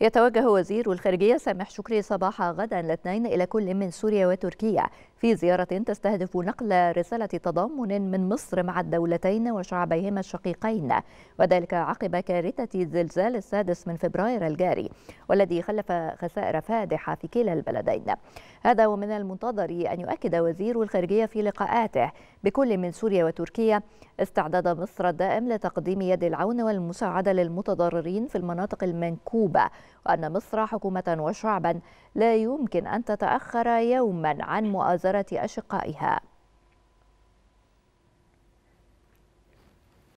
يتوجه وزير الخارجية سامح شكري صباح غدا الاثنين إلى كل من سوريا وتركيا في زيارة تستهدف نقل رسالة تضامن من مصر مع الدولتين وشعبيهما الشقيقين وذلك عقب كارثة زلزال السادس من فبراير الجاري والذي خلف خسائر فادحة في كلا البلدين هذا ومن المنتظر أن يؤكد وزير الخارجية في لقاءاته بكل من سوريا وتركيا استعداد مصر الدائم لتقديم يد العون والمساعدة للمتضررين في المناطق المنكوبة وأن مصر حكومة وشعبا لا يمكن أن تتأخر يوما عن مؤازرة ومصادرة أشقائها